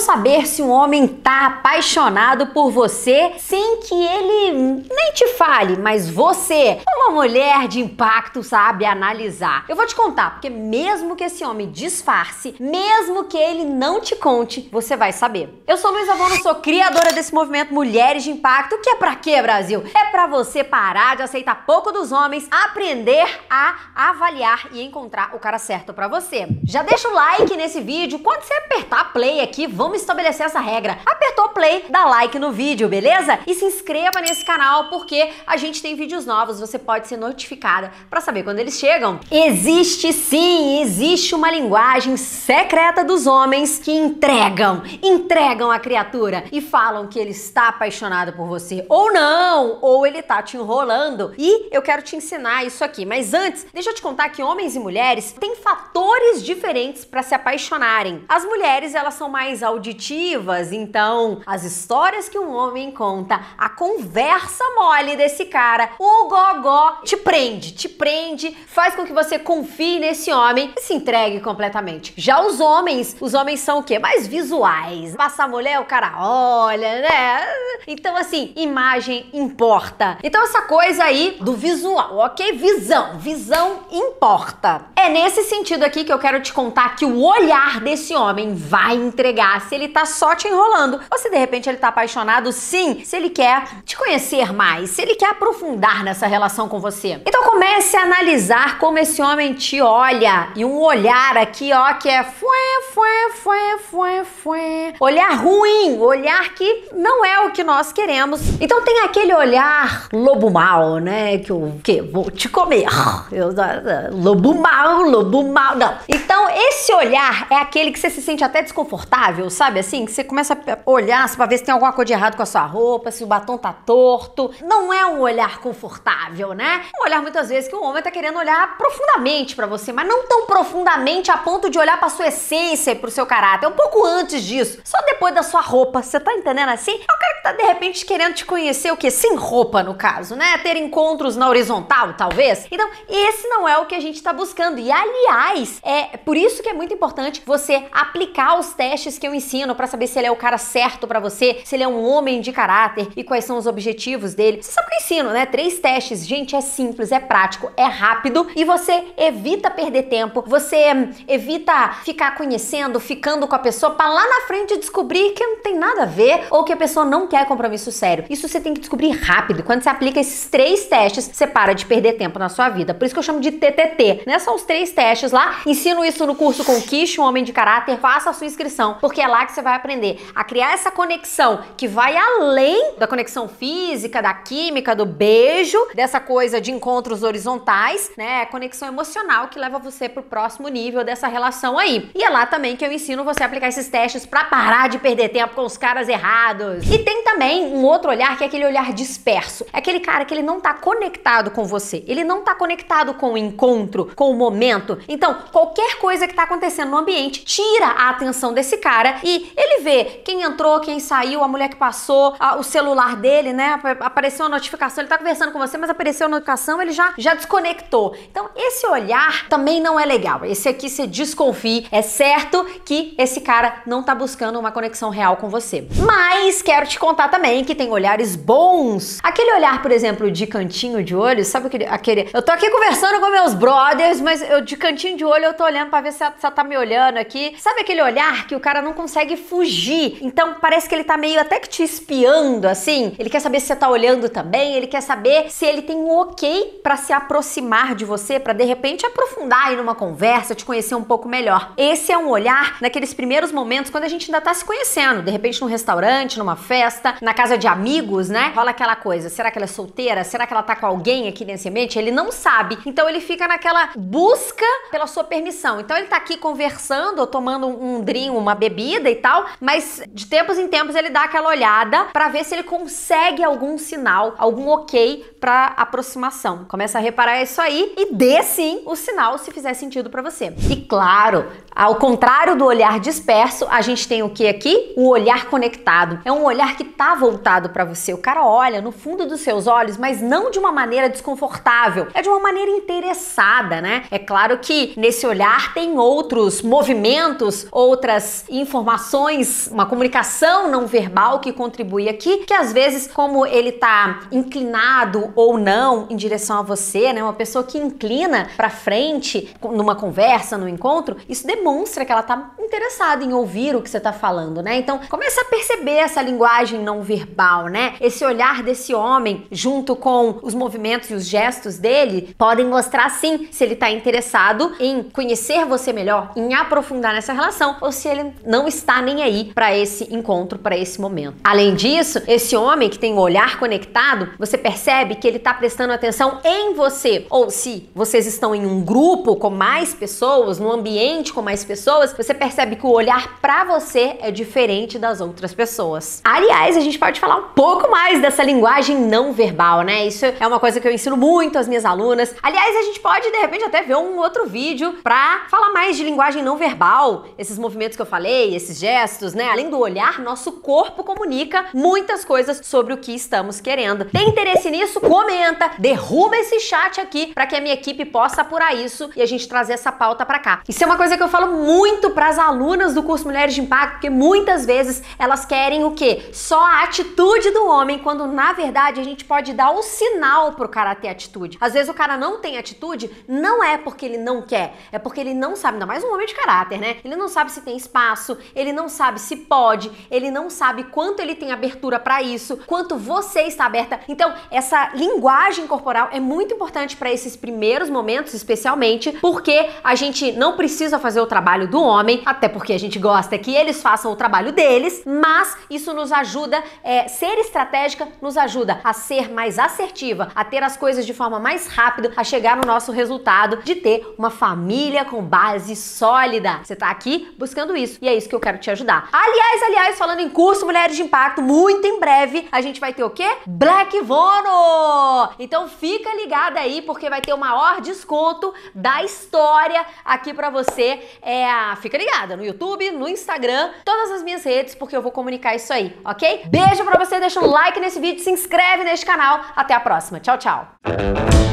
saber se um homem tá apaixonado por você sem que ele nem te fale, mas você, uma mulher de impacto, sabe analisar. Eu vou te contar, porque mesmo que esse homem disfarce, mesmo que ele não te conte, você vai saber. Eu sou Luísa Vono, sou criadora desse movimento Mulheres de Impacto, que é pra quê, Brasil? É pra você parar de aceitar pouco dos homens, aprender a avaliar e encontrar o cara certo pra você. Já deixa o like nesse vídeo, quando você apertar play aqui, vamos vamos estabelecer essa regra. Apertou play, dá like no vídeo, beleza? E se inscreva nesse canal porque a gente tem vídeos novos, você pode ser notificada para saber quando eles chegam. Existe sim, existe uma linguagem secreta dos homens que entregam, entregam a criatura e falam que ele está apaixonado por você ou não, ou ele tá te enrolando. E eu quero te ensinar isso aqui, mas antes, deixa eu te contar que homens e mulheres têm fatores diferentes para se apaixonarem. As mulheres, elas são mais auditivas auditivas. Então, as histórias que um homem conta, a conversa mole desse cara, o gogó te prende, te prende, faz com que você confie nesse homem e se entregue completamente. Já os homens, os homens são o quê? Mais visuais. Passar mulher, o cara olha, né? Então, assim, imagem importa. Então, essa coisa aí do visual, ok? Visão, visão importa. É nesse sentido aqui que eu quero te contar que o olhar desse homem vai entregar se ele tá só te enrolando, ou se de repente ele tá apaixonado sim, se ele quer te conhecer mais, se ele quer aprofundar nessa relação com você. Então comece a analisar como esse homem te olha e um olhar aqui, ó, que é fué, fué, fué, fué, fué. Olhar ruim, olhar que não é o que nós queremos. Então tem aquele olhar lobo mal, né, que eu que vou te comer. Eu, ah, ah, lobo mal, lobo mal, não. Então esse olhar é aquele que você se sente até desconfortável, sabe assim? Que você começa a olhar para ver se tem alguma coisa de errado com a sua roupa, se o batom tá torto. Não é um olhar confortável, né? Um olhar muitas vezes que o homem tá querendo olhar profundamente para você, mas não tão profundamente a ponto de olhar para sua essência e pro seu caráter. É um pouco antes disso. Só depois da sua roupa, você tá entendendo assim? Eu é quero tá de repente querendo te conhecer o que? Sem roupa, no caso, né? Ter encontros na horizontal, talvez. Então, esse não é o que a gente está buscando. E aliás, é por isso que é muito importante você aplicar os testes que eu ensino para saber se ele é o cara certo para você, se ele é um homem de caráter e quais são os objetivos dele. Você sabe que eu ensino, né? Três testes, gente, é simples, é prático, é rápido e você evita perder tempo, você evita ficar conhecendo, ficando com a pessoa para lá na frente descobrir que não tem nada a ver ou que a pessoa não quer compromisso sério. Isso você tem que descobrir rápido. Quando você aplica esses três testes, você para de perder tempo na sua vida. Por isso que eu chamo de TTT. Né? São os três testes lá. Ensino isso no curso Conquiste um Homem de Caráter. Faça a sua inscrição, porque é lá que você vai aprender a criar essa conexão que vai além da conexão física, da química, do beijo, dessa coisa de encontros horizontais, né? É conexão emocional que leva você pro próximo nível dessa relação aí. E é lá também que eu ensino você a aplicar esses testes para parar de perder tempo com os caras errados. E tem tem também um outro olhar que é aquele olhar disperso. É aquele cara que ele não tá conectado com você, ele não tá conectado com o encontro, com o momento. Então, qualquer coisa que tá acontecendo no ambiente tira a atenção desse cara e ele vê quem entrou, quem saiu, a mulher que passou, a, o celular dele, né? Apareceu a notificação, ele tá conversando com você, mas apareceu a notificação, ele já, já desconectou. Então, esse olhar também não é legal. Esse aqui você desconfie, é certo que esse cara não tá buscando uma conexão real com você. Mas quero te contar contar também que tem olhares bons. Aquele olhar, por exemplo, de cantinho de olho, sabe aquele. aquele eu tô aqui conversando com meus brothers, mas eu de cantinho de olho eu tô olhando pra ver se ela, tá me olhando aqui. Sabe aquele olhar que o cara não consegue fugir? Então parece que ele tá meio até que te espiando, assim. Ele quer saber se você tá olhando também, ele quer saber se ele tem um ok para se aproximar de você, para de repente aprofundar aí numa conversa, te conhecer um pouco melhor. Esse é um olhar naqueles primeiros momentos quando a gente ainda tá se conhecendo, de repente num restaurante, numa festa festa, na casa de amigos, né? Rola aquela coisa, será que ela é solteira? Será que ela tá com alguém aqui nesse ambiente? Ele não sabe. Então ele fica naquela busca pela sua permissão. Então ele tá aqui conversando, ou tomando um drink, uma bebida e tal, mas de tempos em tempos ele dá aquela olhada para ver se ele consegue algum sinal, algum ok para aproximação. Começa a reparar isso aí e dê sim o sinal se fizer sentido para você. E claro, ao contrário do olhar disperso, a gente tem o que aqui? O olhar conectado. É um olhar que está voltado para você. O cara olha no fundo dos seus olhos, mas não de uma maneira desconfortável. É de uma maneira interessada, né? É claro que nesse olhar tem outros movimentos, outras informações, uma comunicação não verbal que contribui aqui, que às vezes, como ele está inclinado ou não em direção a você, né? Uma pessoa que inclina para frente numa conversa, num encontro, isso depende demonstra que ela está interessada em ouvir o que você está falando, né? Então, começa a perceber essa linguagem não verbal, né? Esse olhar desse homem, junto com os movimentos e os gestos dele, podem mostrar sim se ele está interessado em conhecer você melhor, em aprofundar nessa relação, ou se ele não está nem aí para esse encontro, para esse momento. Além disso, esse homem que tem o um olhar conectado, você percebe que ele está prestando atenção em você, ou se vocês estão em um grupo com mais pessoas, num ambiente com mais mais pessoas, você percebe que o olhar para você é diferente das outras pessoas. Aliás, a gente pode falar um pouco mais dessa linguagem não verbal, né? Isso é uma coisa que eu ensino muito às minhas alunas. Aliás, a gente pode de repente até ver um outro vídeo para falar mais de linguagem não verbal, esses movimentos que eu falei, esses gestos, né? Além do olhar, nosso corpo comunica muitas coisas sobre o que estamos querendo. Tem interesse nisso? Comenta, derruba esse chat aqui para que a minha equipe possa apurar isso e a gente trazer essa pauta para cá. Isso é uma coisa que eu falo falo muito para as alunas do curso Mulheres de Impacto, porque muitas vezes elas querem o quê? Só a atitude do homem, quando na verdade a gente pode dar o sinal sinal pro cara ter atitude. Às vezes o cara não tem atitude, não é porque ele não quer, é porque ele não sabe, ainda mais um homem de caráter, né? Ele não sabe se tem espaço, ele não sabe se pode, ele não sabe quanto ele tem abertura para isso, quanto você está aberta. Então, essa linguagem corporal é muito importante para esses primeiros momentos, especialmente, porque a gente não precisa fazer o trabalho do homem, até porque a gente gosta que eles façam o trabalho deles, mas isso nos ajuda, é, ser estratégica nos ajuda a ser mais assertiva, a ter as coisas de forma mais rápida, a chegar no nosso resultado de ter uma família com base sólida. Você tá aqui buscando isso e é isso que eu quero te ajudar. Aliás, aliás, falando em curso Mulheres de Impacto, muito em breve a gente vai ter o quê? Black Vono! Então fica ligado aí porque vai ter o maior desconto da história aqui para você é, fica ligada no YouTube, no Instagram, todas as minhas redes, porque eu vou comunicar isso aí, ok? Beijo pra você, deixa um like nesse vídeo, se inscreve nesse canal. Até a próxima. Tchau, tchau.